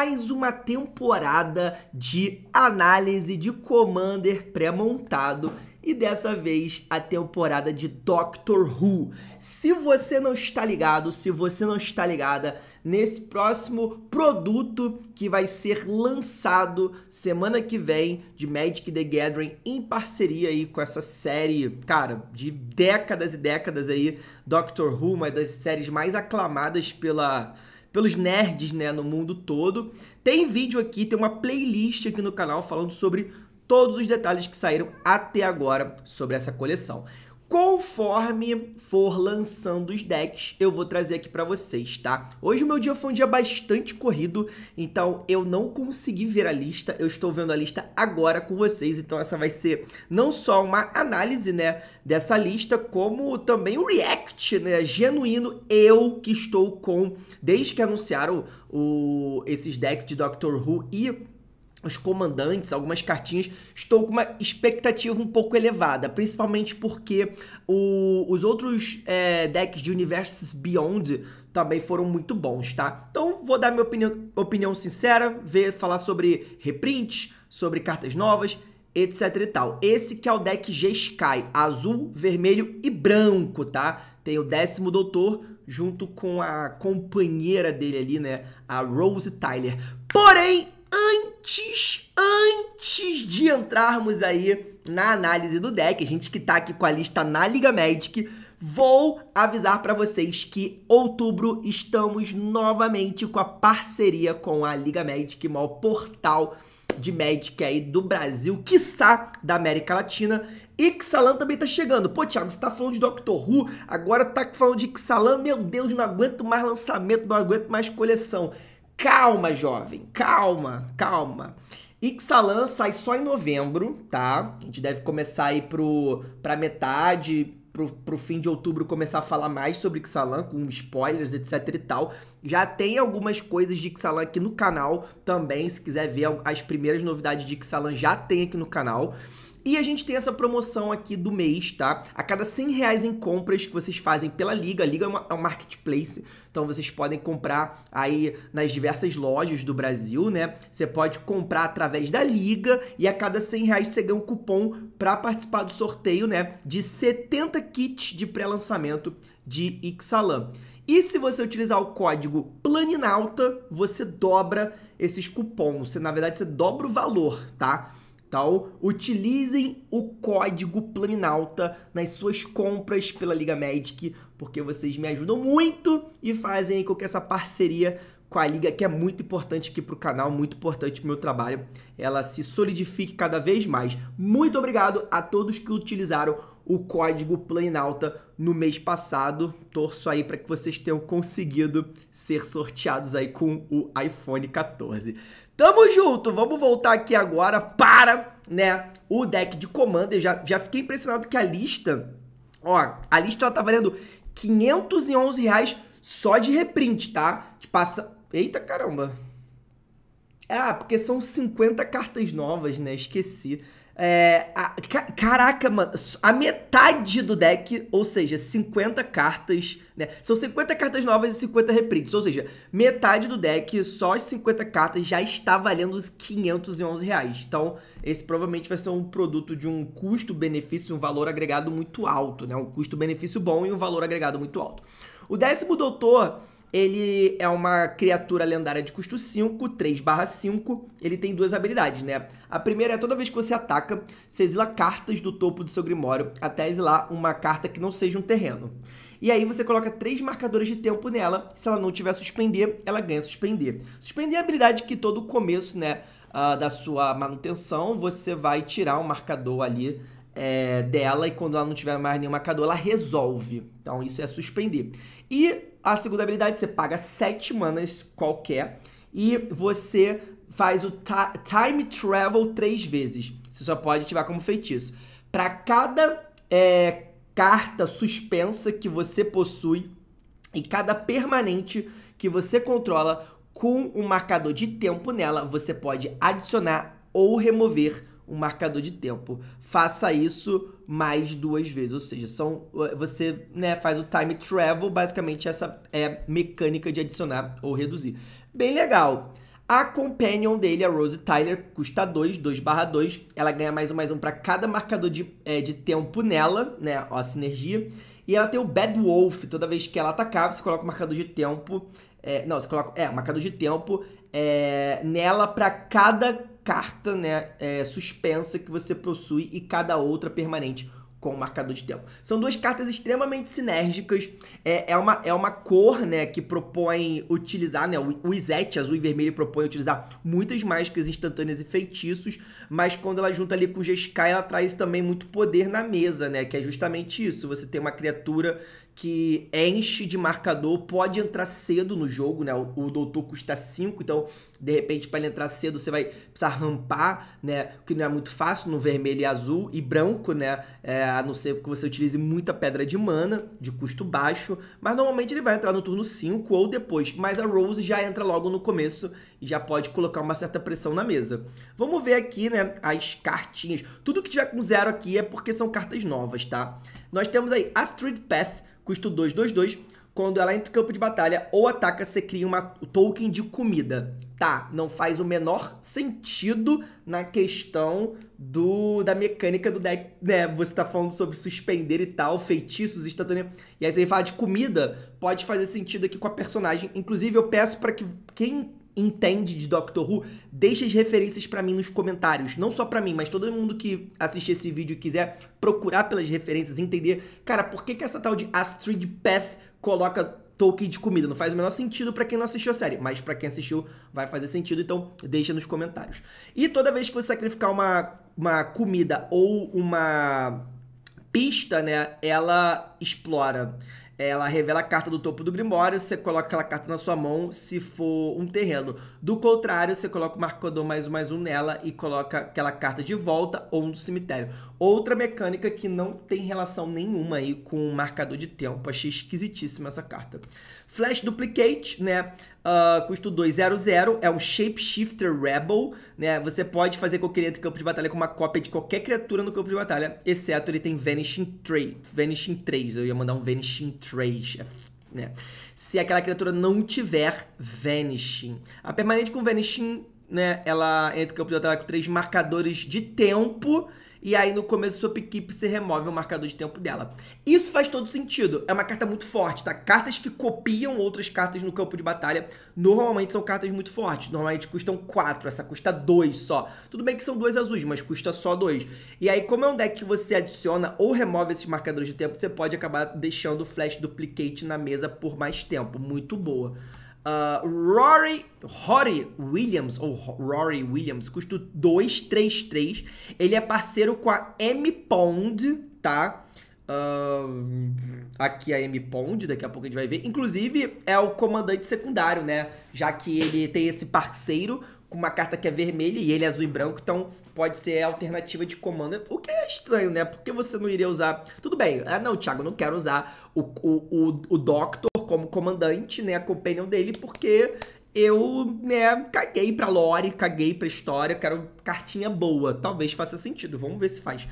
mais uma temporada de análise de Commander pré-montado e dessa vez a temporada de Doctor Who. Se você não está ligado, se você não está ligada nesse próximo produto que vai ser lançado semana que vem de Magic the Gathering em parceria aí com essa série, cara, de décadas e décadas aí, Doctor Who, uma das séries mais aclamadas pela pelos nerds, né, no mundo todo. Tem vídeo aqui, tem uma playlist aqui no canal falando sobre todos os detalhes que saíram até agora sobre essa coleção conforme for lançando os decks, eu vou trazer aqui para vocês, tá? Hoje o meu dia foi um dia bastante corrido, então eu não consegui ver a lista, eu estou vendo a lista agora com vocês, então essa vai ser não só uma análise, né, dessa lista, como também um react, né, genuíno, eu que estou com, desde que anunciaram o, esses decks de Doctor Who e os comandantes, algumas cartinhas, estou com uma expectativa um pouco elevada, principalmente porque o, os outros é, decks de Universes Beyond também foram muito bons, tá? Então vou dar minha opinião, opinião sincera, ver, falar sobre reprints, sobre cartas novas, etc e tal. Esse que é o deck G-Sky, azul, vermelho e branco, tá? Tem o décimo doutor junto com a companheira dele ali, né? A Rose Tyler. Porém, antes, antes de entrarmos aí na análise do deck, a gente que tá aqui com a lista na Liga Magic, vou avisar para vocês que outubro estamos novamente com a parceria com a Liga Magic, o maior portal de Magic aí do Brasil, quiçá da América Latina. E também tá chegando. Pô, Thiago, você tá falando de Doctor Who, agora tá falando de Ixalan. meu Deus, não aguento mais lançamento, não aguento mais coleção. Calma, jovem, calma, calma. Ixalan sai só em novembro, tá? A gente deve começar aí pro, pra metade, pro, pro fim de outubro começar a falar mais sobre Ixalan, com spoilers, etc e tal. Já tem algumas coisas de Ixalan aqui no canal também, se quiser ver as primeiras novidades de Ixalan, já tem aqui no canal. E a gente tem essa promoção aqui do mês, tá? A cada 100 reais em compras que vocês fazem pela Liga, a Liga é, uma, é um marketplace então vocês podem comprar aí nas diversas lojas do Brasil, né? Você pode comprar através da liga e a cada 100 reais você ganha um cupom para participar do sorteio, né? De 70 kits de pré-lançamento de Ixalan. E se você utilizar o código PLANINAUTA, você dobra esses cupons. Você, na verdade, você dobra o valor, tá? Tal, utilizem o código Planinalta nas suas compras pela Liga Magic, porque vocês me ajudam muito e fazem com que essa parceria com a liga que é muito importante aqui para o canal, muito importante para o meu trabalho, ela se solidifique cada vez mais. Muito obrigado a todos que utilizaram o código Planalta no mês passado. Torço aí para que vocês tenham conseguido ser sorteados aí com o iPhone 14. Tamo junto, vamos voltar aqui agora para, né, o deck de comando. Eu já, já fiquei impressionado que a lista, ó, a lista ela tá valendo 511 reais só de reprint, tá? De passa... Eita caramba. Ah, porque são 50 cartas novas, né? Esqueci. É, a, caraca, mano, a metade do deck, ou seja, 50 cartas, né? São 50 cartas novas e 50 reprints, ou seja, metade do deck, só as 50 cartas, já está valendo os 511 reais. Então, esse provavelmente vai ser um produto de um custo-benefício, um valor agregado muito alto, né? Um custo-benefício bom e um valor agregado muito alto. O décimo doutor ele é uma criatura lendária de custo 5, 3 5. Ele tem duas habilidades, né? A primeira é toda vez que você ataca, você exila cartas do topo do seu grimório até exilar uma carta que não seja um terreno. E aí você coloca três marcadores de tempo nela. Se ela não tiver suspender, ela ganha suspender. Suspender é a habilidade que todo começo, né, uh, da sua manutenção, você vai tirar um marcador ali é, dela e quando ela não tiver mais nenhum marcador, ela resolve. Então isso é suspender. E a segunda habilidade, você paga 7 manas qualquer e você faz o Time Travel três vezes. Você só pode ativar como feitiço. Para cada é, carta suspensa que você possui e cada permanente que você controla com um marcador de tempo nela, você pode adicionar ou remover um marcador de tempo faça isso mais duas vezes. Ou seja, são, eh, você né, faz o time travel, basicamente essa é mecânica de adicionar ou reduzir. Bem legal. A companion dele, a Rose Tyler, custa 2, 2 barra 2. Ela ganha mais um mais um para cada marcador de, é, de tempo nela, né? Ó, a sinergia. E ela tem o Bad Wolf. Toda vez que ela atacar, você coloca o marcador de tempo. É, não, você coloca. É, marcador de tempo é, nela para cada carta né, é, suspensa que você possui e cada outra permanente com o marcador de tempo. São duas cartas extremamente sinérgicas. É, é, uma, é uma cor né, que propõe utilizar, né, o, o Izete azul e vermelho propõe utilizar muitas mágicas instantâneas e feitiços, mas quando ela junta ali com o Jeskai, ela traz também muito poder na mesa, né? Que é justamente isso. Você tem uma criatura que enche de marcador, pode entrar cedo no jogo, né? O, o doutor custa 5, então de repente para ele entrar cedo você vai precisar rampar, né? O que não é muito fácil no vermelho e azul e branco, né? É, a não ser que você utilize muita pedra de mana, de custo baixo, mas normalmente ele vai entrar no turno 5 ou depois. Mas a Rose já entra logo no começo e já pode colocar uma certa pressão na mesa. Vamos ver aqui, né? As cartinhas. Tudo que tiver com zero aqui é porque são cartas novas, tá? Nós temos aí Astrid Path custo 2, 2, 2. Quando ela entra em campo de batalha ou ataca, você cria um token de comida. Tá, não faz o menor sentido na questão do da mecânica do deck, né? Você tá falando sobre suspender e tal, feitiços, instantânea. E aí você fala de comida, pode fazer sentido aqui com a personagem. Inclusive, eu peço para que quem entende de Doctor Who, deixa as referências para mim nos comentários. Não só para mim, mas todo mundo que assistir esse vídeo e quiser procurar pelas referências, entender, cara, por que, que essa tal de Astrid Path coloca Tolkien de comida? Não faz o menor sentido para quem não assistiu a série, mas para quem assistiu vai fazer sentido, então deixa nos comentários. E toda vez que você sacrificar uma, uma comida ou uma pista, né, ela explora ela revela a carta do topo do Grimório, você coloca aquela carta na sua mão se for um terreno. Do contrário, você coloca o marcador mais um mais um nela e coloca aquela carta de volta ou no cemitério. Outra mecânica que não tem relação nenhuma aí com o marcador de tempo. Achei esquisitíssima essa carta. Flash Duplicate, né? Uh, custo 2, É um Shapeshifter Rebel, né? Você pode fazer com que ele entre campo de batalha com uma cópia de qualquer criatura no campo de batalha, exceto ele tem Vanishing 3. Vanishing 3, eu ia mandar um Vanishing 3. É né? Se aquela criatura não tiver Vanishing. A permanente com Vanishing, né? Ela entra em campo de batalha com três marcadores de tempo e aí no começo sua equipe se remove o marcador de tempo dela. Isso faz todo sentido. É uma carta muito forte, tá? Cartas que copiam outras cartas no campo de batalha normalmente são cartas muito fortes. Normalmente custam 4, essa custa 2 só. Tudo bem que são duas azuis, mas custa só 2. E aí, como é um deck que você adiciona ou remove esses marcadores de tempo, você pode acabar deixando o flash duplicate na mesa por mais tempo. Muito boa. Uh, Rory, Rory Williams, ou Rory Williams, custo 233. Ele é parceiro com a M Pond, tá? Uh, aqui é a M Pond, daqui a pouco a gente vai ver. Inclusive, é o comandante secundário, né? Já que ele tem esse parceiro com uma carta que é vermelha e ele é azul e branco, então pode ser a alternativa de comando. O que é estranho, né? Porque você não iria usar. Tudo bem, ah não, Thiago, não quero usar o, o, o, o Doctor como comandante, né, a companion dele, porque eu, né, caguei pra lore, caguei pra história, quero cartinha boa. Talvez faça sentido, vamos ver se faz.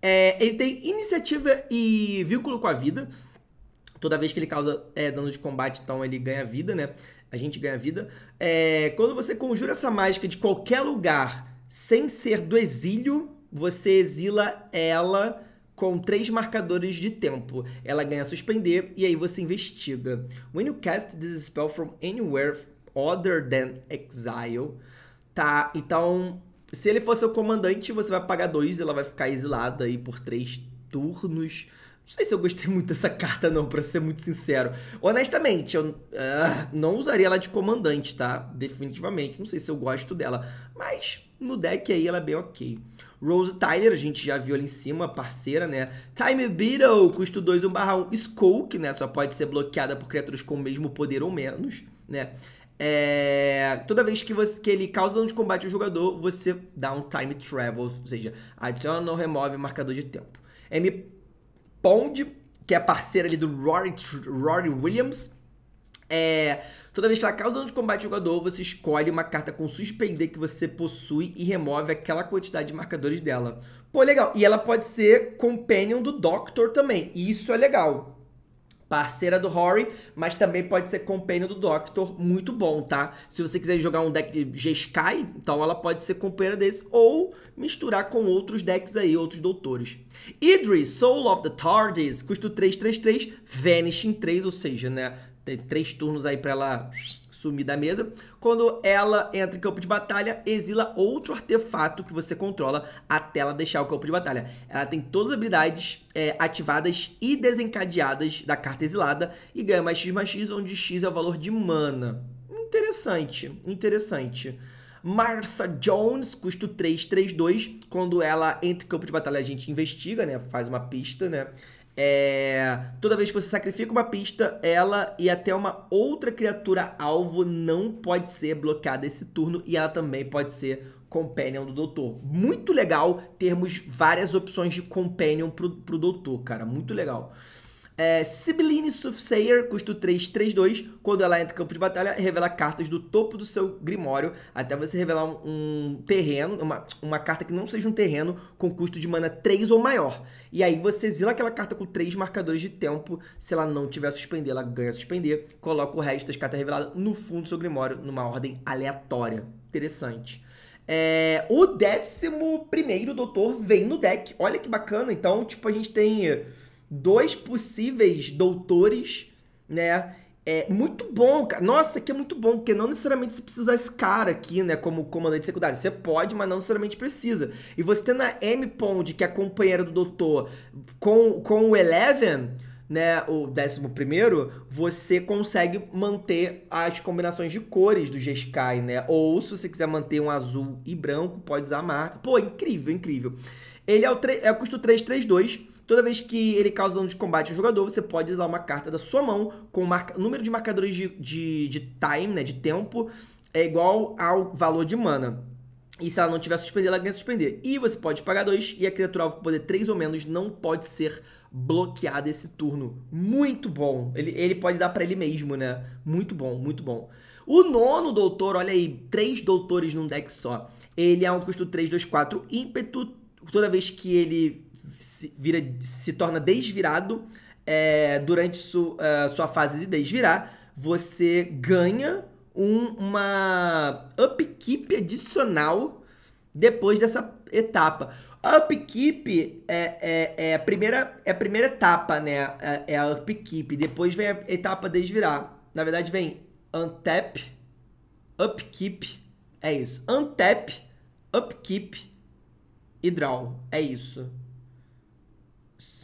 É, ele tem iniciativa e vínculo com a vida. Toda vez que ele causa é, dano de combate, então ele ganha vida, né? A gente ganha vida. É, quando você conjura essa mágica de qualquer lugar sem ser do exílio, você exila ela com três marcadores de tempo. Ela ganha suspender e aí você investiga. When you cast this spell from anywhere other than exile, tá? Então, se ele for seu comandante, você vai pagar dois, ela vai ficar exilada aí por três turnos. Não sei se eu gostei muito dessa carta, não, pra ser muito sincero. Honestamente, eu uh, não usaria ela de comandante, tá? Definitivamente. Não sei se eu gosto dela. Mas no deck aí ela é bem ok. Rose Tyler, a gente já viu ali em cima, parceira, né? Time Beetle, custo 2, 1 barra 1. Skulk, né? Só pode ser bloqueada por criaturas com o mesmo poder ou menos, né? É, toda vez que, você, que ele causa dano de combate ao jogador, você dá um time travel, ou seja, adiciona ou remove marcador de tempo. M Pond, que é parceira ali do Rory, Rory Williams, é, toda vez que ela causa dano de combate ao jogador, você escolhe uma carta com suspender que você possui e remove aquela quantidade de marcadores dela. Pô, legal. E ela pode ser companion do Doctor também. Isso é legal. Parceira do Horry, mas também pode ser companion do Doctor, muito bom, tá? Se você quiser jogar um deck de G-Sky, então ela pode ser companheira desse, ou misturar com outros decks aí, outros doutores. Idris, Soul of the Tardis, custo 3, 3, 3, Vanishing 3, ou seja, né? Tem três turnos aí para ela sumir da mesa. Quando ela entra em campo de batalha, exila outro artefato que você controla até ela deixar o campo de batalha. Ela tem todas as habilidades é, ativadas e desencadeadas da carta exilada e ganha mais X mais X, onde X é o valor de mana. Interessante, interessante. Martha Jones, custo 2. Quando ela entra em campo de batalha, a gente investiga, né? Faz uma pista, né? É, toda vez que você sacrifica uma pista, ela e até uma outra criatura alvo não pode ser bloqueada esse turno e ela também pode ser Companion do Doutor. Muito legal termos várias opções de Companion pro, pro Doutor, cara. Muito legal. É, Sibyline Soothsayer, custo 3, 3, 2. Quando ela entra no campo de batalha, revela cartas do topo do seu grimório até você revelar um, um terreno, uma, uma carta que não seja um terreno com custo de mana 3 ou maior. E aí você zila aquela carta com 3 marcadores de tempo. Se ela não tiver suspender, ela ganha suspender. Coloca o resto das cartas reveladas no fundo do seu grimório, numa ordem aleatória. Interessante. É, o décimo primeiro doutor vem no deck. Olha que bacana. Então, tipo, a gente tem dois possíveis doutores, né? É muito bom, cara. Nossa, que é muito bom, porque não necessariamente você precisa usar esse cara aqui, né, como comandante secundário. Você pode, mas não necessariamente precisa. E você tendo a M. Pond, que é a companheira do doutor, com, com o Eleven, né, o décimo primeiro, você consegue manter as combinações de cores do G-Sky, né? Ou se você quiser manter um azul e branco, pode usar a marca. Pô, incrível, incrível. Ele é o, é o custo 332 Toda vez que ele causa dano de combate ao jogador, você pode usar uma carta da sua mão com o número de marcadores de, de, de time, né, de tempo, é igual ao valor de mana. E se ela não tiver suspender, ela ganha suspender. E você pode pagar dois, e a criatura alvo poder três ou menos não pode ser bloqueada esse turno. Muito bom. Ele, ele pode dar para ele mesmo, né? Muito bom, muito bom. O nono doutor, olha aí, três doutores num deck só. Ele é um custo 3, 2, 4 ímpeto. Toda vez que ele se, vira, se torna desvirado é, durante su, uh, sua fase de desvirar, você ganha um, uma upkeep adicional depois dessa etapa. A upkeep é, é, é, a, primeira, é a primeira etapa, né? É, é a upkeep. Depois vem a etapa desvirar. Na verdade, vem untap, upkeep. É isso. Untap, upkeep e draw. É isso.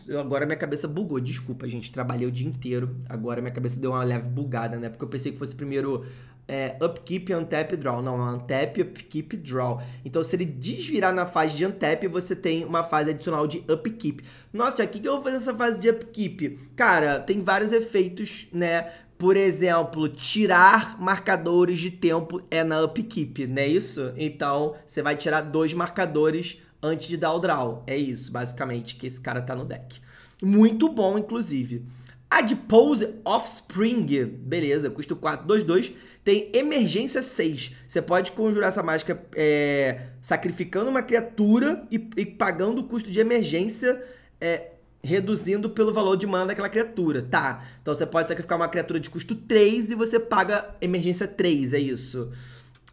Eu, agora minha cabeça bugou. Desculpa, gente. Trabalhei o dia inteiro. Agora minha cabeça deu uma leve bugada, né? Porque eu pensei que fosse primeiro é, upkeep, untap, draw. Não, é untap, upkeep, draw. Então, se ele desvirar na fase de untap, você tem uma fase adicional de upkeep. Nossa, aqui que eu vou fazer essa fase de upkeep? Cara, tem vários efeitos, né? Por exemplo, tirar marcadores de tempo é na upkeep, não é isso? Então, você vai tirar dois marcadores antes de dar o draw. É isso, basicamente, que esse cara tá no deck. Muito bom, inclusive. Adpose Offspring, beleza, custo 4, 2, 2, tem emergência 6. Você pode conjurar essa mágica é, sacrificando uma criatura e, e, pagando o custo de emergência, é, reduzindo pelo valor de mana daquela criatura, tá? Então você pode sacrificar uma criatura de custo 3 e você paga emergência 3, é isso.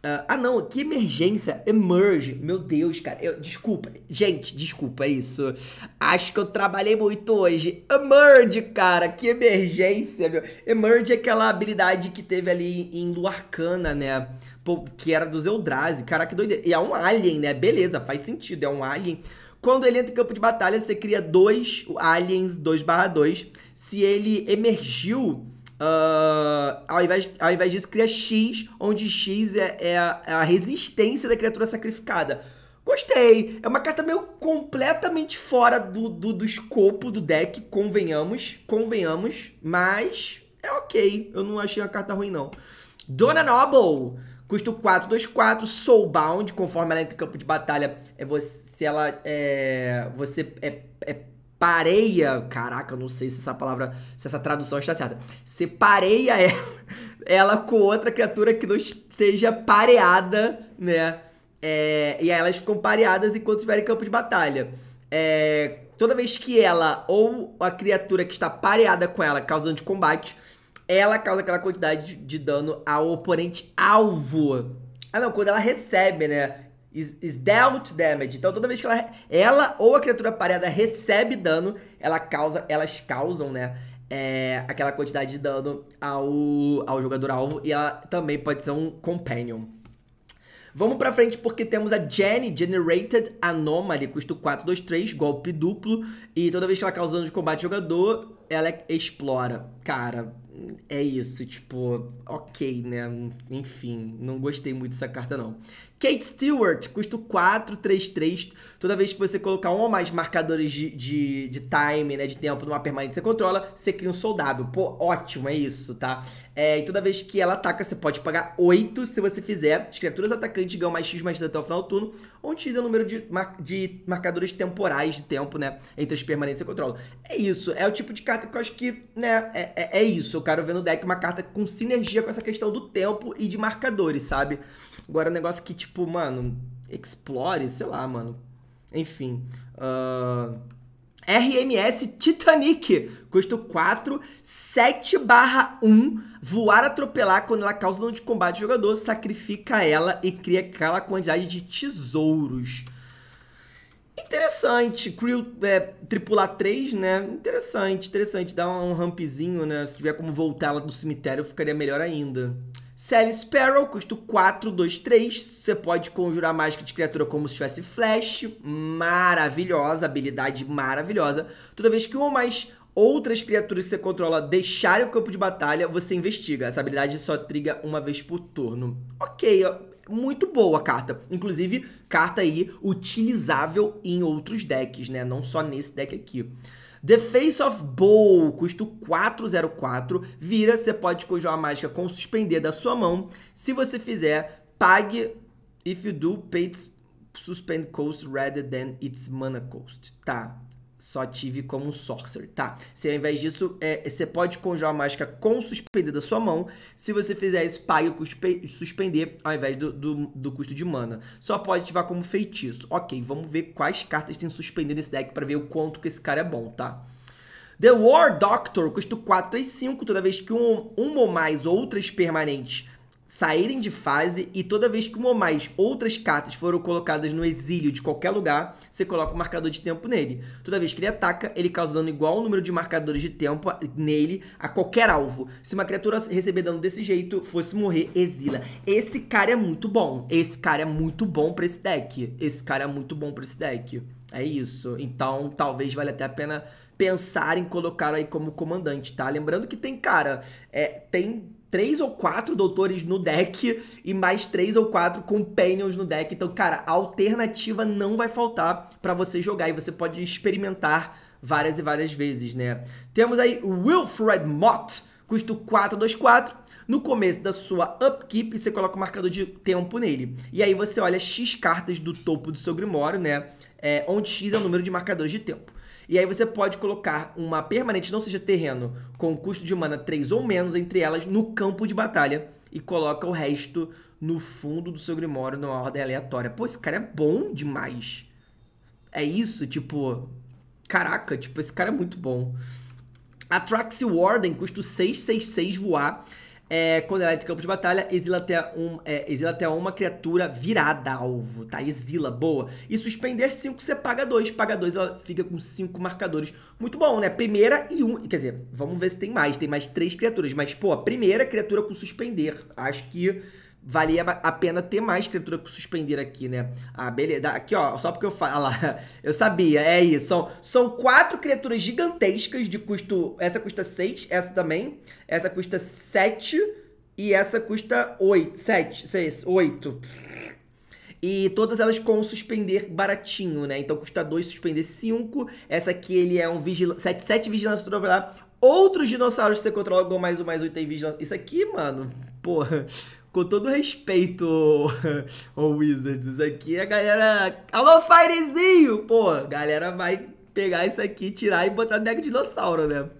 Uh, ah, não, que emergência. Emerge. Meu Deus, cara. Eu, desculpa. Gente, desculpa, é isso. Acho que eu trabalhei muito hoje. Emerge, cara. Que emergência, meu. Emerge é aquela habilidade que teve ali em Luarcana, né? Pô, que era do Eldrazi. Cara, que doideira. E é um alien, né? Beleza, faz sentido. É um alien. Quando ele entra em campo de batalha, você cria dois aliens 2/2. Se ele emergiu Uh, ao, invés, ao invés disso, cria X, onde X é, é, a, é a resistência da criatura sacrificada. Gostei! É uma carta meio completamente fora do, do, do escopo do deck, convenhamos, convenhamos, mas é ok. Eu não achei a carta ruim, não. Dona Noble! Custo 4, 2, 4, Soulbound, conforme ela entra em campo de batalha, é você, ela é, você é, é separeia, caraca, eu não sei se essa palavra, se essa tradução está certa. Separeia ela, é, ela com outra criatura que não esteja pareada, né? É, e aí elas ficam pareadas enquanto estiverem em campo de batalha. É, toda vez que ela ou a criatura que está pareada com ela causa dano de combate, ela causa aquela quantidade de dano ao oponente alvo. Ah não, quando ela recebe, né? is, dealt damage. Então toda vez que ela, ela ou a criatura pareada recebe dano, ela causa, elas causam, né? É, aquela quantidade de dano ao, ao jogador alvo e ela também pode ser um companion. Vamos pra frente porque temos a Jenny, Generated Anomaly, custo 4, 2, 3, golpe duplo. E toda vez que ela causa dano de combate jogador, ela explora. Cara, é isso, tipo, ok, né? Enfim, não gostei muito dessa carta não. Kate Stewart, custo 3. Toda vez que você colocar um ou mais marcadores de, de, de time, né, de tempo numa permanente que você controla, você cria um soldado. Pô, ótimo, é isso, tá? É, e toda vez que ela ataca, você pode pagar 8 se você fizer. As criaturas atacantes ganham mais X mais X até o final do turno, onde X é o número de, mar de marcadores temporais de tempo, né, entre as permanentes que você controla. É isso, é o tipo de carta que eu acho que, né, é, é, é isso. Eu quero ver no deck uma carta com sinergia com essa questão do tempo e de marcadores, sabe? Agora, é negócio que, tipo, mano, explore, sei lá, mano. Enfim. Uh... Ah, RMS Titanic. Custo 4, 7 barra 1. Voar atropelar quando ela causa dano de combate ao jogador, sacrifica ela e cria aquela quantidade de tesouros. Interessante. Crew é, tripular 3, né? Interessante, interessante. Dá um rampzinho, né? Se tiver como voltar ela do cemitério, ficaria melhor ainda. Sally Sparrow, custo 4, 2, 3. Você pode conjurar mágica de criatura como se tivesse flash. Maravilhosa, habilidade maravilhosa. Toda vez que uma ou mais outras criaturas que você controla deixarem o campo de batalha, você investiga. Essa habilidade só triga uma vez por turno. Ok, muito boa a carta. Inclusive, carta aí utilizável em outros decks, né? Não só nesse deck aqui. The Face of Bow, custo 404, vira, você pode conjurar a mágica com suspender da sua mão. Se você fizer, pague if you do its suspend cost rather than its mana cost, tá? Só tive como um sorcerer. Tá. Se ao invés disso, é, você pode conjurar a mágica com suspender da sua mão. Se você fizer isso, pague o custo de suspender ao invés do, do, do, custo de mana. Só pode ativar como feitiço. Ok, vamos ver quais cartas tem suspender nesse deck para ver o quanto que esse cara é bom, tá? The War Doctor custa 4 e 5. Toda vez que um, uma ou mais outras permanentes saírem de fase e toda vez que uma ou mais outras cartas foram colocadas no exílio de qualquer lugar, você coloca o um marcador de tempo nele. Toda vez que ele ataca, ele causa dano igual ao número de marcadores de tempo nele a qualquer alvo. Se uma criatura receber dano desse jeito, fosse morrer, exila. Esse cara é muito bom. Esse cara é muito bom pra esse deck. Esse cara é muito bom pra esse deck. É isso. Então, talvez valha até a pena pensar em colocar aí como comandante, tá? Lembrando que tem, cara, é, tem três ou quatro doutores no deck e mais três ou quatro companions no deck. Então, cara, a alternativa não vai faltar para você jogar e você pode experimentar várias e várias vezes, né? Temos aí Wilfred Mott, custo 4. No começo da sua upkeep, você coloca o marcador de tempo nele. E aí você olha X cartas do topo do seu Grimório, né? É, onde X é o número de marcadores de tempo. E aí você pode colocar uma permanente, não seja terreno, com custo de mana 3 ou menos entre elas no campo de batalha e coloca o resto no fundo do seu Grimório numa ordem aleatória. Pô, esse cara é bom demais. É isso, tipo. Caraca, tipo, esse cara é muito bom. A custo Warden custa 6 voar é, entra em campo de batalha, exila até, um, é, exila até uma criatura virada alvo, tá? Exila, boa. E suspender 5, você paga 2. Paga 2, ela fica com 5 marcadores. Muito bom, né? Primeira e um. Quer dizer, vamos ver se tem mais. Tem mais três criaturas. Mas, pô, a primeira criatura com suspender. Acho que valia a pena ter mais criatura para suspender aqui, né? Ah, beleza. Aqui, ó, só porque eu falo. lá, eu sabia, é isso. São, são quatro criaturas gigantescas de custo... Essa custa 6, essa também. Essa custa 7 e essa custa 8. 7, 6, 8. E todas elas com suspender baratinho, né? Então custa 2, suspender 5. Essa aqui ele é um vigilante. 7, 7 vigilância tutelar. Outros dinossauros você controla com mais um, mais um tem vigilância. Isso aqui, mano, porra com todo respeito, o Wizards aqui, a galera. Alô, Firezinho! Pô, a galera vai pegar isso aqui, tirar e botar no deck de dinossauro, né?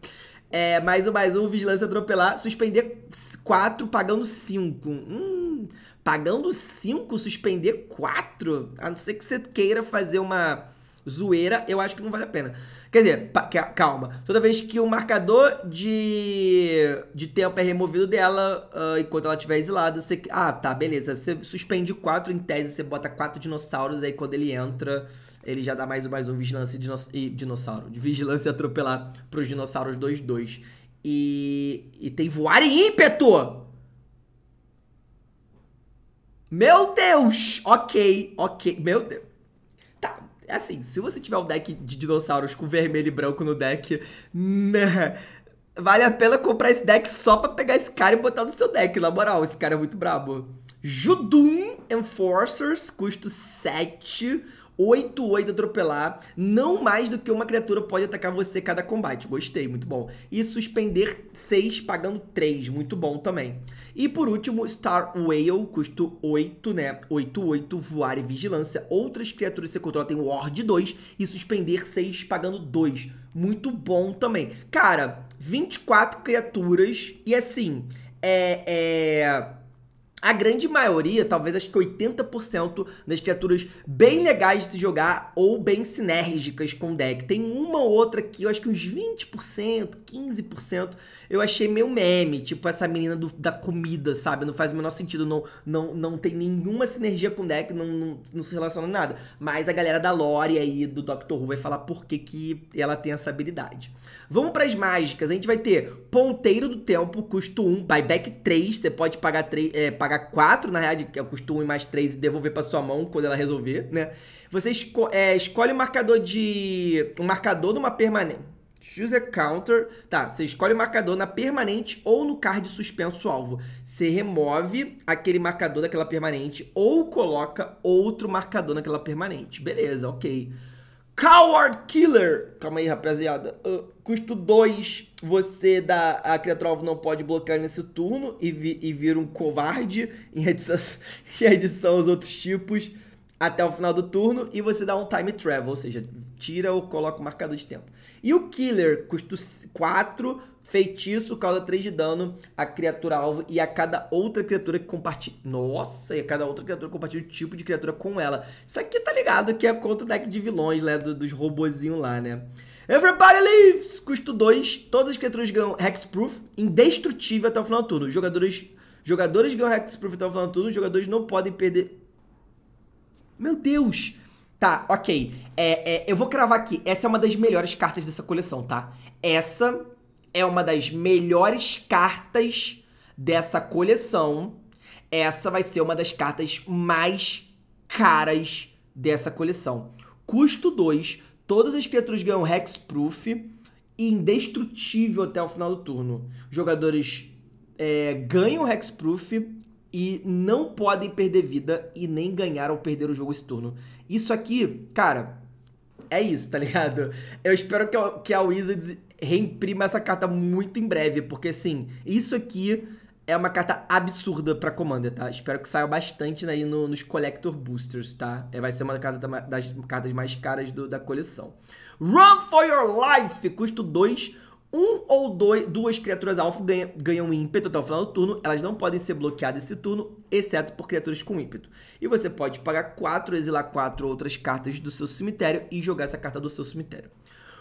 É, mais um, mais um, vigilância atropelar, suspender 4, pagando 5. Hum, pagando 5, suspender 4? A não ser que você queira fazer uma zoeira, eu acho que não vale a pena. Quer dizer, calma. Toda vez que o marcador de, de tempo é removido dela, uh, enquanto ela estiver exilada, você. Ah, tá, beleza. Você suspende quatro em tese você bota quatro dinossauros, aí quando ele entra, ele já dá mais um, mais um vigilância e, dinoss... e dinossauro. De vigilância atropelar pros dinossauros 2-2. E, e tem voar em ímpeto! Meu Deus! Ok, ok. Meu Deus. Assim, se você tiver um deck de dinossauros com vermelho e branco no deck, né? Vale a pena comprar esse deck só pra pegar esse cara e botar no seu deck, na moral. Esse cara é muito brabo. Judum Enforcers, custo 7. 8, 8 atropelar, não mais do que uma criatura pode atacar você cada combate. Gostei, muito bom. E suspender 6, pagando 3, muito bom também. E por último, Star Whale, custo 8, né? 8, 8, voar e vigilância. Outras criaturas que você controla tem Ward 2 e suspender 6, pagando 2. Muito bom também. Cara, 24 criaturas e assim, é... é a grande maioria, talvez acho que 80% das criaturas bem legais de se jogar ou bem sinérgicas com o deck. Tem uma ou outra que eu acho que uns 20%, 15% eu achei meio meme, tipo essa menina do, da comida, sabe? Não faz o menor sentido, não, não, não tem nenhuma sinergia com o deck, não, não, não se relaciona nada. Mas a galera da lore aí do Doctor Who vai falar por que, que ela tem essa habilidade. Vamos para as mágicas, a gente vai ter Ponteiro do Tempo, custo 1, buyback 3. Você pode pagar, 3, é, pagar 4, na realidade, que é o custo 1 e mais 3 e devolver para sua mão quando ela resolver, né? Você esco é, escolhe o marcador de. um marcador de uma permanente. Choose a counter. Tá, você escolhe o marcador na permanente ou no card suspenso alvo. Você remove aquele marcador daquela permanente ou coloca outro marcador naquela permanente. Beleza, ok. Coward Killer. Calma aí, rapaziada. Uh, custo 2. Você dá. A criatura alvo não pode bloquear nesse turno e, vi, e vira um covarde em adição, em edição aos outros tipos até o final do turno. E você dá um time travel, ou seja, tira ou coloca o marcador de tempo. E o Killer, custo 4, feitiço, causa 3 de dano a criatura alvo e a cada outra criatura que compartilha. Nossa, e a cada outra criatura compartilha o tipo de criatura com ela. Isso aqui tá ligado que é contra o deck de vilões, né? Do, dos robozinhos lá, né? Everybody Leaves! Custo 2. Todas as criaturas ganham Hexproof, indestrutível até o final do turno. Jogadores, jogadores ganham Hexproof até o final do turno. Jogadores não podem perder. Meu Deus! Tá, ok. É, é, eu vou cravar aqui. Essa é uma das melhores cartas dessa coleção, tá? Essa é uma das melhores cartas dessa coleção. Essa vai ser uma das cartas mais caras dessa coleção. Custo 2, todas as criaturas ganham Hexproof e indestrutível até o final do turno. Jogadores é, ganham Hexproof e não podem perder vida e nem ganhar ou perder o jogo esse turno. Isso aqui, cara, é isso, tá ligado? Eu espero que a, que a Wizards reimprima essa carta muito em breve, porque assim, isso aqui é uma carta absurda pra Commander, tá? Espero que saia bastante aí no, nos Collector Boosters, tá? É, vai ser uma das cartas mais caras do, da coleção. Run for your life! Custo 2 um ou dois, duas criaturas alfa ganham ganham ímpeto até o final do turno. Elas não podem ser bloqueadas esse turno, exceto por criaturas com ímpeto. E você pode pagar quatro, exilar quatro outras cartas do seu cemitério e jogar essa carta do seu cemitério.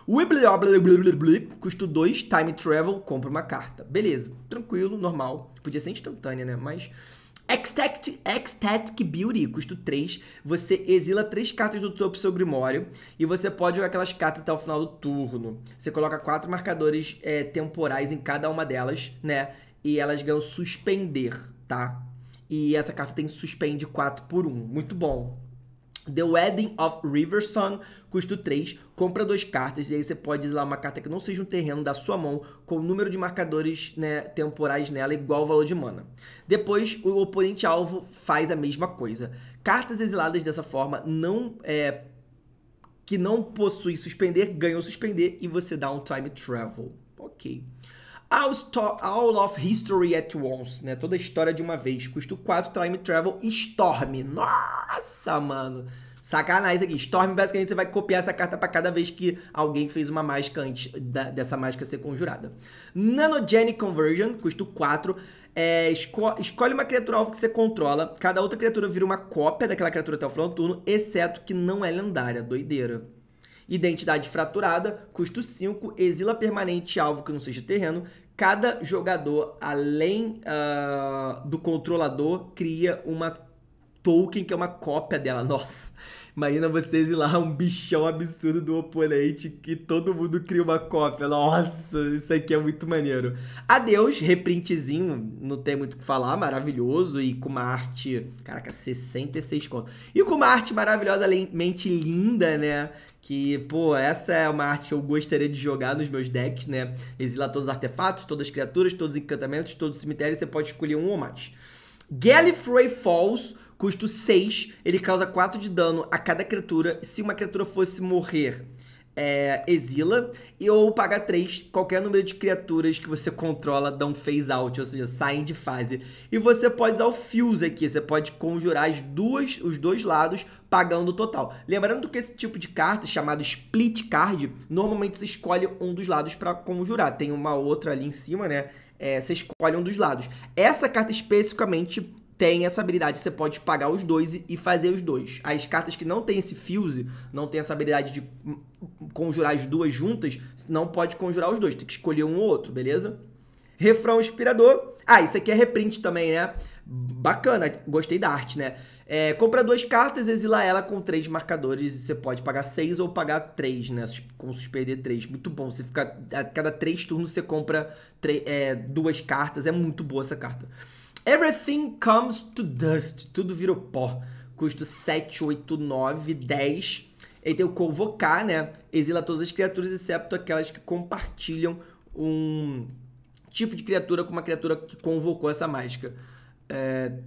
Wibbly custo 2, time travel, compra uma carta. Beleza, tranquilo, normal. Podia ser instantânea, né? Mas Ecstatic, Ecstatic Beauty, custo 3. Você exila 3 cartas do topo sobre Grimório. e você pode jogar aquelas cartas até o final do turno. Você coloca 4 marcadores é, temporais em cada uma delas, né? E elas ganham suspender, tá? E essa carta tem suspende 4 por 1. Muito bom. The Wedding of Riversong, custo 3, compra duas cartas, e aí você pode exilar uma carta que não seja um terreno da sua mão, com o número de marcadores né, temporais nela igual ao valor de mana. Depois, o oponente alvo faz a mesma coisa. Cartas exiladas dessa forma não é, que não possui suspender, ganham suspender e você dá um time travel. Ok. All, all of History at Once, né? Toda a história de uma vez. Custo 4, Time Travel, Storm. Nossa, mano. Sacanagem isso aqui. Storm, basicamente, você vai copiar essa carta para cada vez que alguém fez uma mágica antes da, dessa mágica ser conjurada. Nanogenic Conversion, custo 4. É, esco escolhe uma criatura alvo que você controla. Cada outra criatura vira uma cópia daquela criatura até o final do turno, exceto que não é lendária. Doideira. Identidade fraturada, custo 5, exila permanente alvo que não seja terreno. Cada jogador, além uh, do controlador, cria uma token que é uma cópia dela. Nossa! Imagina ir lá um bichão absurdo do oponente que todo mundo cria uma cópia. Nossa, isso aqui é muito maneiro. Adeus, reprintzinho, não tem muito o que falar, maravilhoso. E com uma arte, caraca, 66 conto. E com uma arte mente linda, né? que, pô, essa é uma arte que eu gostaria de jogar nos meus decks, né? Exila todos os artefatos, todas as criaturas, todos os encantamentos, todos os cemitérios, você pode escolher um ou mais. Gallifrey Falls, custo 6, ele causa 4 de dano a cada criatura, se uma criatura fosse morrer é, exila, e ou paga 3, qualquer número de criaturas que você controla dão phase out, ou seja, saem de fase. E você pode usar o Fuse aqui, você pode conjurar as duas, os dois lados pagando o total. Lembrando que esse tipo de carta, chamado split card, normalmente você escolhe um dos lados para conjurar. Tem uma outra ali em cima, né? É, você escolhe um dos lados. Essa carta especificamente tem essa habilidade, você pode pagar os dois e fazer os dois. As cartas que não tem esse fuse, não tem essa habilidade de conjurar as duas juntas, não pode conjurar os dois, tem que escolher um ou outro, beleza? Refrão inspirador. Ah, isso aqui é reprint também, né? Bacana, gostei da arte, né? É, compra duas cartas, exila ela com três marcadores. Você pode pagar seis ou pagar três, né? Com suspender três. Muito bom. Você fica, a cada três turnos você compra é, duas cartas. É muito boa essa carta. Everything comes to dust. Tudo virou pó. Custo 7, 8, 9, 10. Então, convocar, né? Exila todas as criaturas, exceto aquelas que compartilham um tipo de criatura com uma criatura que convocou essa mágica. É...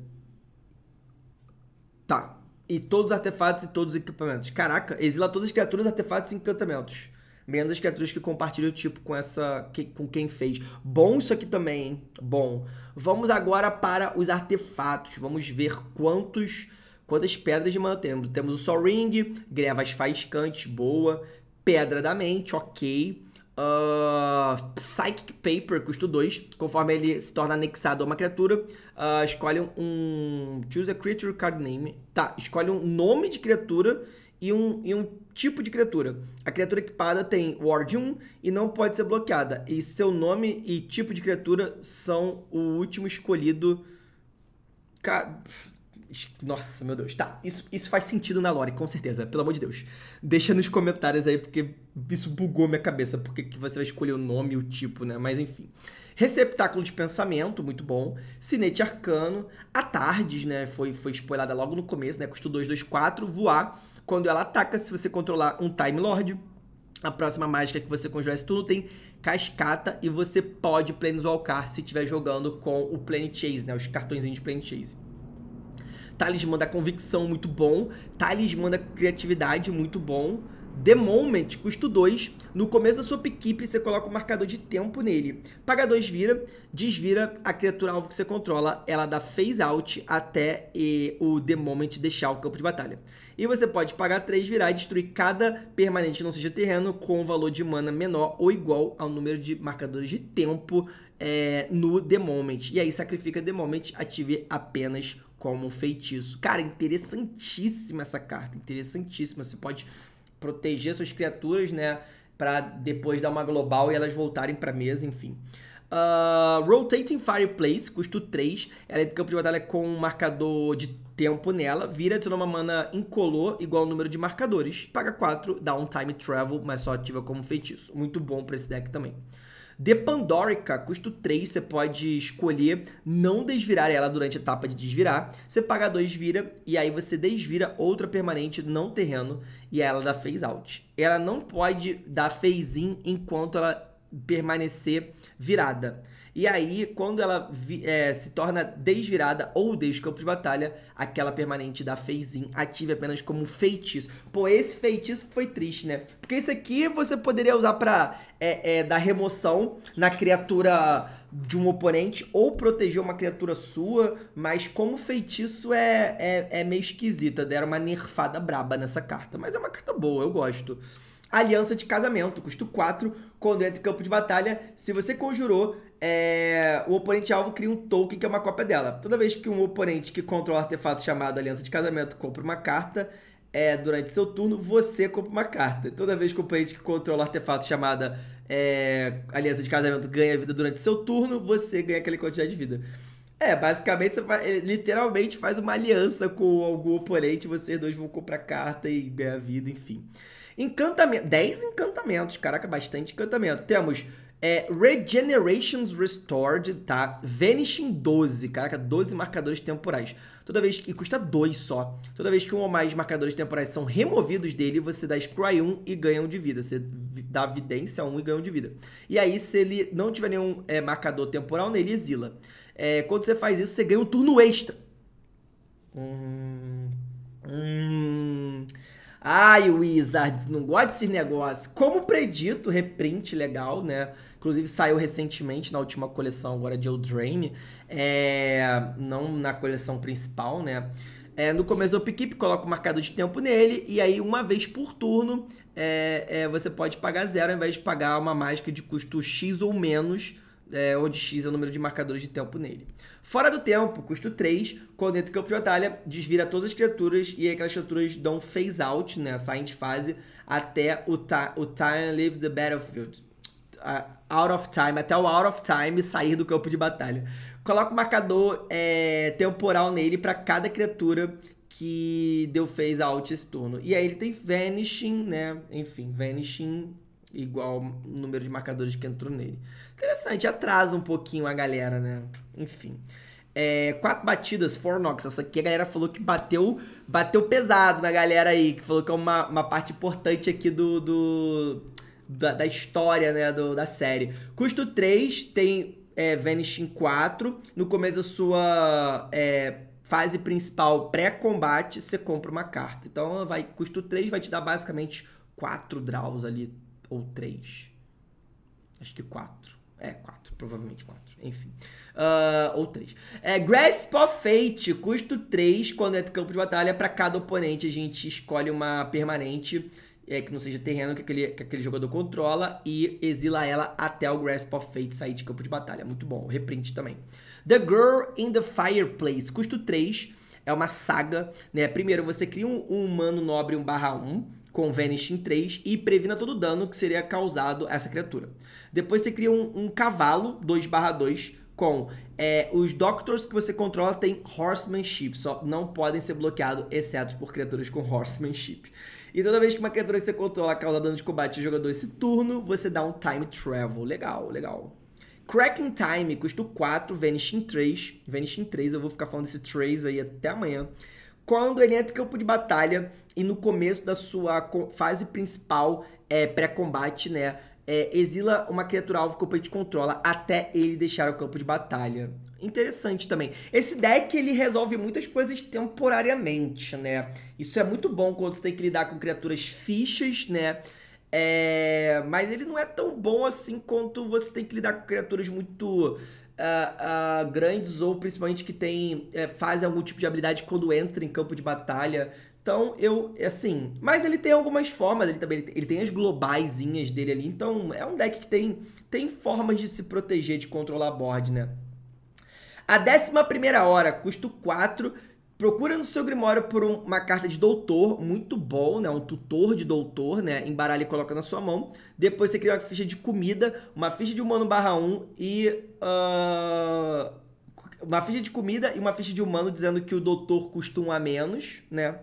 Tá. E todos os artefatos e todos os equipamentos. Caraca, exila todas as criaturas, artefatos e encantamentos. Menos as criaturas que compartilham o tipo com essa. Que, com quem fez. Bom isso aqui também, hein? Bom. Vamos agora para os artefatos. Vamos ver quantos Quantas pedras de mana temos? Temos o Sol Ring, Grevas Faiscantes, boa. Pedra da Mente, ok. Uh, Psychic Paper, custo 2. Conforme ele se torna anexado a uma criatura, uh, escolhe um. Choose a creature card name. Tá, escolhe um nome de criatura e um, e um tipo de criatura. A criatura equipada tem Ward 1 e não pode ser bloqueada. E seu nome e tipo de criatura são o último escolhido. Cara, nossa, meu Deus. Tá, isso, isso faz sentido na lore, com certeza, pelo amor de Deus. Deixa nos comentários aí, porque isso bugou minha cabeça, porque que você vai escolher o nome e o tipo, né? Mas enfim. Receptáculo de Pensamento, muito bom. Cinete Arcano. A Tardes, né? Foi, foi spoilada logo no começo, né? Custo 2, 2, 4. Voar. Quando ela ataca, se você controlar um Time Lord. A próxima mágica que você conjura esse turno tem Cascata. E você pode Planeswalkar se estiver jogando com o Planet Chase, né? Os cartões de Planet Chase. Talismã da Convicção, muito bom. Talismã da Criatividade, muito bom. The Moment, custo 2. No começo da sua equipe, você coloca o um marcador de tempo nele. Paga 2 vira, desvira a criatura alvo que você controla. Ela dá phase out até e, o The Moment deixar o campo de batalha. E você pode pagar 3, virar e destruir cada permanente, não seja terreno, com um valor de mana menor ou igual ao número de marcadores de tempo é, no The Moment. E aí sacrifica The Moment, ative apenas como feitiço. Cara, interessantíssima essa carta, interessantíssima. Você pode proteger suas criaturas, né? Pra depois dar uma global e elas voltarem pra mesa, enfim. Uh, Rotating Fireplace, custo 3. Ela é de campo de batalha é com um marcador de tempo nela. Vira, adiciona uma mana incolor igual ao número de marcadores. Paga 4, dá um time travel, mas só ativa como feitiço. Muito bom pra esse deck também. The Pandorica, custo 3, você pode escolher não desvirar ela durante a etapa de desvirar. Você paga 2, vira, e aí você desvira outra permanente não terreno, e ela dá phase out. Ela não pode dar phase in enquanto ela permanecer virada. E aí, quando ela é, se torna desvirada ou descampo de batalha, aquela permanente da Feizin ative apenas como feitiço. Pô, esse feitiço que foi triste, né? Porque isso aqui você poderia usar pra é, é, dar remoção na criatura de um oponente ou proteger uma criatura sua, mas como feitiço é, é, é meio esquisita. Deram uma nerfada braba nessa carta, mas é uma carta boa, eu gosto. Aliança de casamento, custo 4, quando entra em campo de batalha, se você conjurou, é, o oponente alvo cria um token que é uma cópia dela. Toda vez que um oponente que controla o artefato chamado Aliança de Casamento compra uma carta é, durante seu turno, você compra uma carta. Toda vez que o oponente que controla o artefato chamada é, Aliança de Casamento ganha vida durante seu turno, você ganha aquela quantidade de vida. É, basicamente você literalmente faz uma aliança com algum oponente, vocês dois vão comprar carta e ganhar vida, enfim. Encantamento, 10 encantamentos, caraca, bastante encantamento. Temos é, Regenerations Restored, tá? Vanishing 12, caraca, 12 marcadores temporais. Toda vez que custa 2 só. Toda vez que um ou mais marcadores temporais são removidos dele, você dá scry 1 e ganha 1 de vida. Você dá vidência 1 e ganha 1 de vida. E aí, se ele não tiver nenhum é, marcador temporal nele, exila. É, quando você faz isso, você ganha um turno extra. Hum, hum. Ai, Wizards, não gosto desses negócios. Como predito, reprint legal, né? Inclusive saiu recentemente na última coleção agora de Eldraine, é, não na coleção principal, né? É, no começo eu upkeep, coloca o marcador de tempo nele, e aí uma vez por turno é, é, você pode pagar zero ao invés de pagar uma mágica de custo X ou menos, é, onde X é o número de marcadores de tempo nele. Fora do tempo, custo 3, quando entra em campo de batalha, desvira todas as criaturas e aquelas criaturas dão phase out, né, saem de fase, até o, o time leave the battlefield out of time, até o out of time sair do campo de batalha. Coloca o um marcador é, temporal nele para cada criatura que deu fez out esse turno. E aí ele tem Vanishing, né? Enfim, Vanishing igual o número de marcadores que entrou nele. Interessante, atrasa um pouquinho a galera, né? Enfim. É, quatro batidas, Fornox. Essa aqui a galera falou que bateu bateu pesado na galera aí, que falou que é uma, uma parte importante aqui do, do da, da história, né, do, da série. Custo 3 tem é, Vanishing 4. No começo da sua é, fase principal pré-combate, você compra uma carta. Então, vai custo 3 vai te dar basicamente 4 draws ali, ou 3. Acho que 4. É, 4, provavelmente 4. Enfim. Uh, ou 3. É, Grasp of Fate, custo 3, quando entra no campo de batalha. Para cada oponente, a gente escolhe uma permanente é, que não seja terreno que aquele, que aquele jogador controla e exila ela até o Grasp of Fate sair de campo de batalha. Muito bom, reprint também. The Girl in the Fireplace, custo 3, é uma saga, né? Primeiro você cria um, um humano nobre 1 barra 1 com Vanishing 3 e previna todo o dano que seria causado a essa criatura. Depois você cria um, um cavalo 2 barra 2 com é, os Doctors que você controla têm Horsemanship, só não podem ser bloqueados, exceto por criaturas com Horsemanship. E toda vez que uma criatura que você controla causa dano de combate ao jogador esse turno, você dá um time travel. Legal, legal. Cracking Time, custa 4, Vanishing 3. Vanishing 3, eu vou ficar falando desse 3 aí até amanhã. Quando ele entra em campo de batalha e no começo da sua fase principal é, pré-combate, né? é, exila uma criatura alvo que o oponente controla até ele deixar o campo de batalha. Interessante também. Esse deck ele resolve muitas coisas temporariamente, né? Isso é muito bom quando você tem que lidar com criaturas fichas, né? É, mas ele não é tão bom assim quanto você tem que lidar com criaturas muito Uh, uh, grandes ou principalmente que tem, uh, fazem algum tipo de habilidade quando entra em campo de batalha. Então, eu, assim. Mas ele tem algumas formas, ele também ele tem as globaisinhas dele ali. Então, é um deck que tem, tem formas de se proteger, de controlar a board, né? A 11 hora, custo 4. Procura no seu Grimório por um, uma carta de doutor, muito bom, né? Um tutor de doutor, né? Embaralha e coloca na sua mão. Depois você cria uma ficha de comida, uma ficha de humano barra 1 e. Uh, uma ficha de comida e uma ficha de humano dizendo que o doutor custa um a menos, né?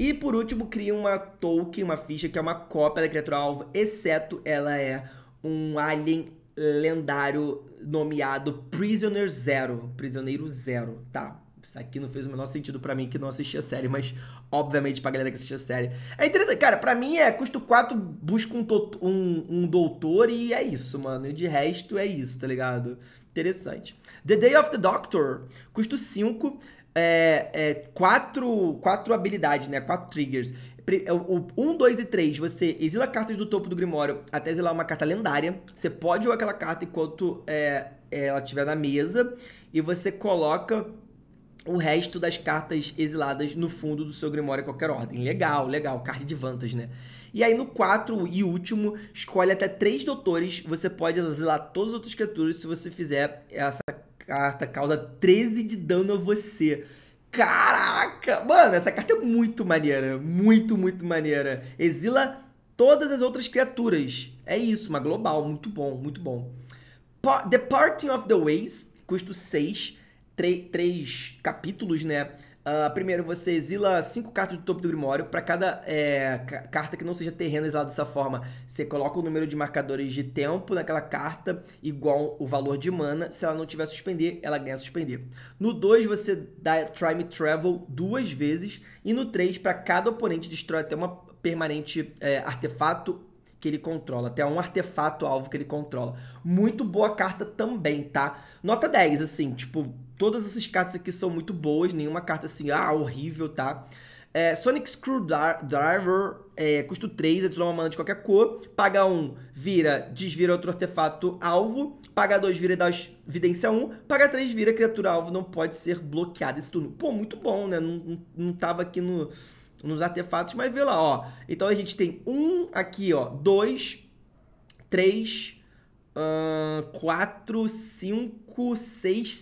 E por último, cria uma token, uma ficha que é uma cópia da criatura alvo, exceto ela é um alien lendário nomeado Prisoner Zero. Prisioneiro Zero, tá? Isso aqui não fez o menor sentido para mim que não assistia a série, mas obviamente pra galera que assistia a série. É interessante, cara, pra mim é custo 4, busca um, um, um doutor e é isso, mano. E de resto é isso, tá ligado? Interessante. The Day of the Doctor, custo 5 é, é, quatro, quatro habilidades, né? Quatro triggers. É, o 1, 2 e 3, você exila cartas do topo do Grimório até exilar uma carta lendária. Você pode jogar aquela carta enquanto é, ela estiver na mesa. E você coloca o resto das cartas exiladas no fundo do seu Grimório em qualquer ordem. Legal, legal. Card de vantas, né? E aí no 4 e último, escolhe até três doutores. Você pode exilar todas as outras criaturas se você fizer essa carta causa 13 de dano a você. Caraca! Mano, essa carta é muito maneira. Muito, muito maneira. Exila todas as outras criaturas. É isso, uma global. Muito bom, muito bom. The Parting of the Ways, custo 6, 3 capítulos, né? Uh, primeiro, você exila 5 cartas do topo do Grimório. Para cada é, carta que não seja terreno exilada dessa forma, você coloca o número de marcadores de tempo naquela carta, igual o valor de mana. Se ela não tiver suspender, ela ganha suspender. No 2, você dá Try Me Travel duas vezes. E no 3, para cada oponente, destrói até uma permanente é, artefato que ele controla, até um artefato alvo que ele controla. Muito boa carta também, tá? Nota 10, assim, tipo, Todas essas cartas aqui são muito boas, nenhuma carta assim, ah, horrível, tá? É, Sonic Screwdriver, é, custo 3, adiciona uma mana de qualquer cor, paga 1, vira, desvira outro artefato alvo, paga 2, vira e dá evidência 1, paga 3, vira criatura alvo, não pode ser bloqueada esse turno. Pô, muito bom, né? Não, não, não tava aqui no, nos artefatos, mas vê lá, ó. Então a gente tem 1 aqui, ó, 2, 3, 4, 5, 5, 6,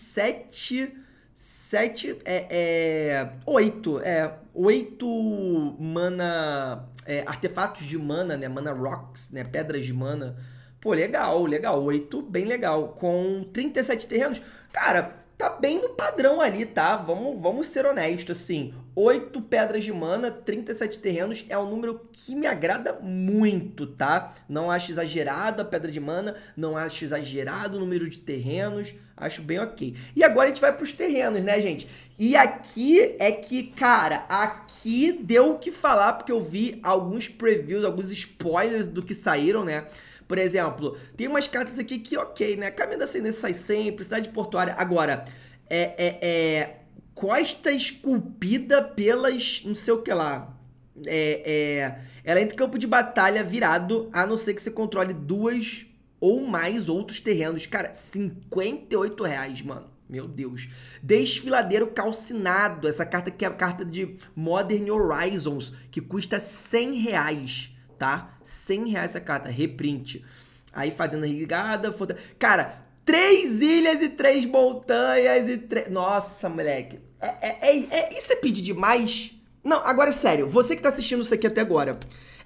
7. 7. É, é, 8. É, 8 mana. É, artefatos de mana, né? Mana rocks, né? Pedras de mana. Pô, legal, legal. 8, bem legal. Com 37 terrenos. Cara, tá bem no padrão ali, tá? Vamos, vamos ser honestos, assim. 8 pedras de mana, 37 terrenos é um número que me agrada muito, tá? Não acho exagerado a pedra de mana, não acho exagerado o número de terrenos, acho bem ok. E agora a gente vai para os terrenos, né, gente? E aqui é que, cara, aqui deu o que falar, porque eu vi alguns previews, alguns spoilers do que saíram, né? Por exemplo, tem umas cartas aqui que, ok, né? Caminho da Ascendência sai sempre, Cidade Portuária. Agora, é, é, é, costa esculpida pelas não sei o que lá. É, é, ela entra em campo de batalha virado, a não ser que você controle duas ou mais outros terrenos. Cara, 58 reais, mano. Meu Deus. Desfiladeiro calcinado. Essa carta aqui é a carta de Modern Horizons, que custa 100 reais, tá? 100 reais essa carta, reprint. Aí fazendo ligada, foda Cara, três ilhas e três montanhas e três... Nossa, moleque. É, é, é, é, isso é pedir demais? Não, agora é sério, você que tá assistindo isso aqui até agora,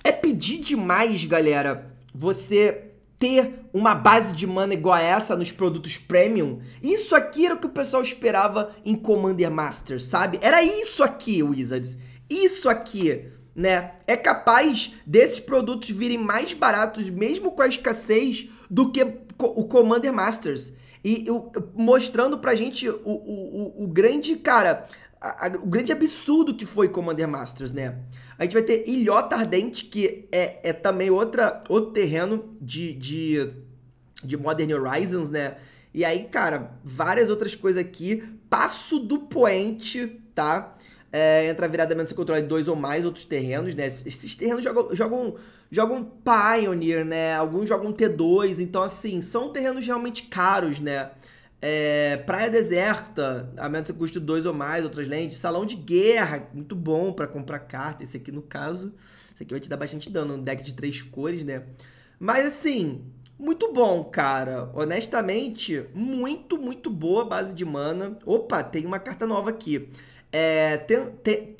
é pedir demais, galera, você ter uma base de mana igual a essa nos produtos premium? Isso aqui era o que o pessoal esperava em Commander Master, sabe? Era isso aqui, Wizards. Isso aqui, né? É capaz desses produtos virem mais baratos, mesmo com a escassez, do que o Commander Masters e eu, mostrando pra gente o, o, o, o grande, cara, a, a, o grande absurdo que foi Commander Masters, né? A gente vai ter Ilhota Ardente, que é, é também outra, outro terreno de, de, de Modern Horizons, né? E aí, cara, várias outras coisas aqui. Passo do Poente, tá? É, entra virada menos controlar dois ou mais outros terrenos, né? Esses terrenos jogam, jogam jogam um Pioneer, né? Alguns jogam T2, então assim, são terrenos realmente caros, né? É, praia deserta, a menos é que custe dois ou mais outras lentes. Salão de guerra, muito bom para comprar carta. Esse aqui, no caso, esse aqui vai te dar bastante dano. Um deck de três cores, né? Mas assim, muito bom, cara. Honestamente, muito, muito boa base de mana. Opa, tem uma carta nova aqui é, tem,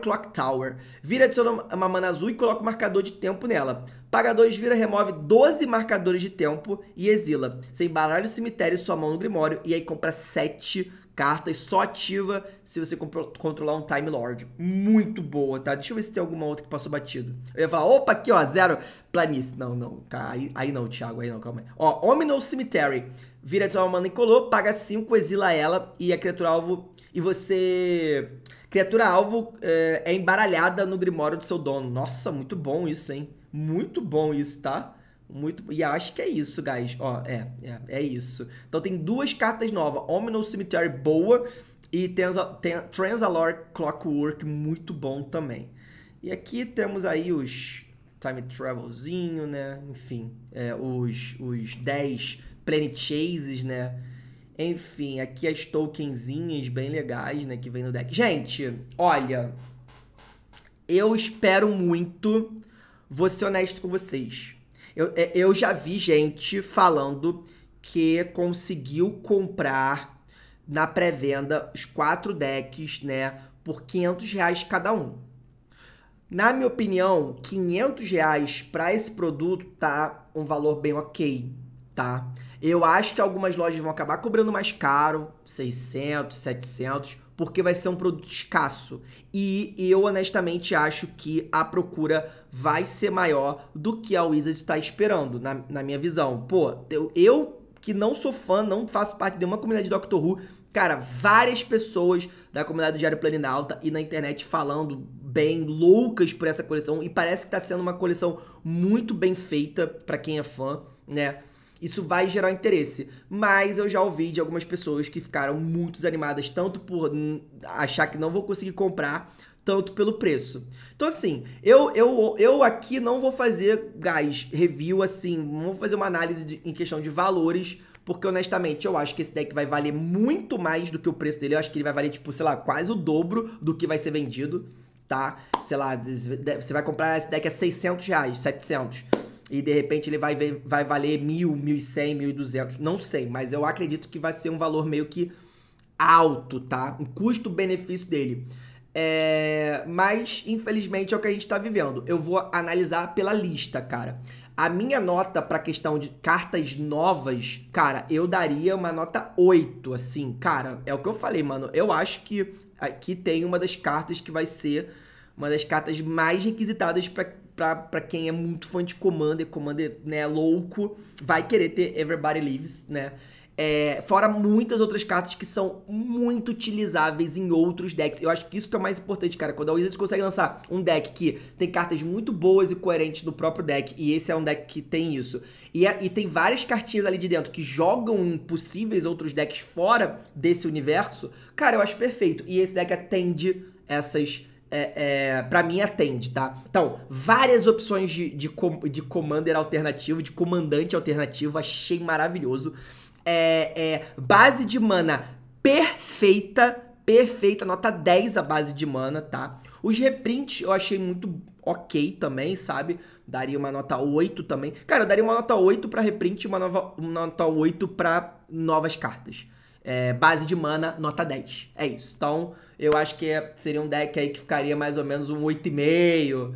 Clock Tower. Vira adiciona uma mana azul e coloca o um marcador de tempo nela. Paga 2, vira, remove 12 marcadores de tempo e exila. Você embaralha o cemitério e sua mão no Grimório e aí compra 7 cartas. Só ativa se você controlar um Time Lord. Muito boa, tá? Deixa eu ver se tem alguma outra que passou batido. Eu ia falar, opa, aqui ó, zero. Planície. Não, não, aí, aí não, Thiago, aí não, calma aí. Ó, Omino Cemetery. Vira adiciona uma mana e colou. paga 5, exila ela e a criatura alvo e você. Criatura alvo é, é embaralhada no grimório do seu dono. Nossa, muito bom isso, hein? Muito bom isso, tá? Muito. E acho que é isso, guys. Ó, é, é, é isso. Então tem duas cartas novas: Omino Cemetery boa e Transalor Clockwork muito bom também. E aqui temos aí os Time Travelzinho, né? Enfim, é, os, os 10 Planet Chases, né? Enfim, aqui as tokenzinhas bem legais, né, que vem no deck. Gente, olha, eu espero muito, vou ser honesto com vocês. Eu, é, eu já vi gente falando que conseguiu comprar na pré-venda os quatro decks, né, por 500 reais cada um. Na minha opinião, 500 reais para esse produto tá um valor bem ok, tá? Eu acho que algumas lojas vão acabar cobrando mais caro, 600, 700, porque vai ser um produto escasso. E eu honestamente acho que a procura vai ser maior do que a Wizard está esperando, na, na minha visão. Pô, eu, eu que não sou fã, não faço parte de uma comunidade de Doctor Who, cara, várias pessoas da comunidade do Diário Alta e na internet falando bem, loucas por essa coleção, e parece que tá sendo uma coleção muito bem feita para quem é fã, né? Isso vai gerar interesse. Mas eu já ouvi de algumas pessoas que ficaram muito desanimadas, tanto por achar que não vou conseguir comprar, tanto pelo preço. Então, assim, eu, eu, eu aqui não vou fazer, guys, review assim, não vou fazer uma análise de, em questão de valores, porque honestamente eu acho que esse deck vai valer muito mais do que o preço dele. Eu acho que ele vai valer, tipo, sei lá, quase o dobro do que vai ser vendido, tá? Sei lá, você vai comprar esse deck a 600 reais, 700 e de repente ele vai, vai valer mil, mil e cem, mil e duzentos, não sei, mas eu acredito que vai ser um valor meio que alto, tá? Um custo-benefício dele. É, mas, infelizmente, é o que a gente está vivendo. Eu vou analisar pela lista, cara. A minha nota para questão de cartas novas, cara, eu daria uma nota 8, assim. Cara, é o que eu falei, mano. Eu acho que aqui tem uma das cartas que vai ser uma das cartas mais requisitadas para quem é muito fã de Commander, Commander, né, louco, vai querer ter Everybody leaves né? É, fora muitas outras cartas que são muito utilizáveis em outros decks. Eu acho que isso que é o mais importante, cara. Quando a Wizards consegue lançar um deck que tem cartas muito boas e coerentes no próprio deck, e esse é um deck que tem isso, e, é, e tem várias cartinhas ali de dentro que jogam em possíveis outros decks fora desse universo, cara, eu acho perfeito. E esse deck atende essas é, é para mim atende, tá? Então, várias opções de, de, com, de commander alternativo, de comandante alternativo, achei maravilhoso. É, é, base de mana perfeita, perfeita, nota 10 a base de mana, tá? Os reprints eu achei muito ok também, sabe? Daria uma nota 8 também. Cara, eu daria uma nota 8 pra reprint e uma, nova, uma nota 8 pra novas cartas. É, base de mana, nota 10. É isso. Então, eu acho que é, seria um deck aí que ficaria mais ou menos um 8,5,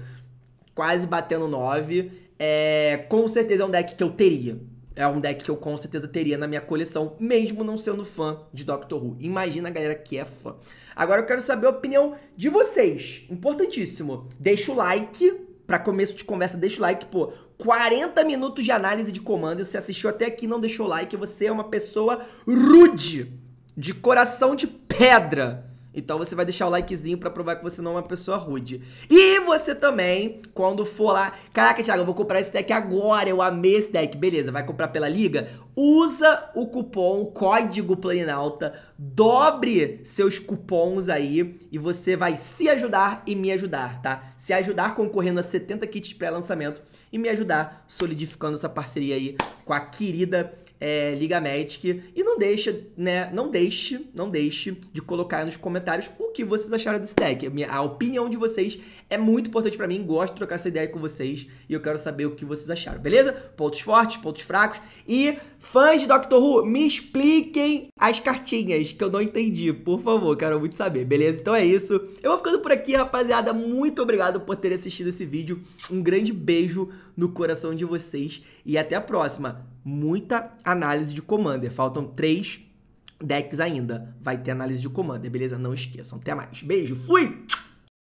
quase batendo 9. É, com certeza é um deck que eu teria. É um deck que eu com certeza teria na minha coleção, mesmo não sendo fã de Doctor Who. Imagina a galera que é fã. Agora eu quero saber a opinião de vocês. Importantíssimo. Deixa o like. Pra começo de conversa, deixa o like, pô. 40 minutos de análise de comando. Se assistiu até aqui e não deixou like, você é uma pessoa rude, de coração de pedra. Então você vai deixar o likezinho para provar que você não é uma pessoa rude. E você também, quando for lá, caraca, Thiago, eu vou comprar esse deck agora, eu amei esse deck. Beleza, vai comprar pela liga? Usa o cupom código Planinalta, dobre seus cupons aí e você vai se ajudar e me ajudar, tá? Se ajudar concorrendo a 70 kits pré-lançamento e me ajudar solidificando essa parceria aí com a querida é, Liga Magic. E não deixa, né? Não deixe, não deixe de colocar aí nos comentários o que vocês acharam desse deck. A, minha, a opinião de vocês é muito importante para mim. Gosto de trocar essa ideia com vocês e eu quero saber o que vocês acharam, beleza? Pontos fortes, pontos fracos. E fãs de Doctor Who, me expliquem as cartinhas que eu não entendi, por favor. Quero muito saber, beleza? Então é isso. Eu vou ficando por aqui, rapaziada. Muito obrigado por ter assistido esse vídeo. Um grande beijo no coração de vocês e até a próxima muita análise de Commander. Faltam três decks ainda. Vai ter análise de Commander, beleza? Não esqueçam. Até mais. Beijo, fui!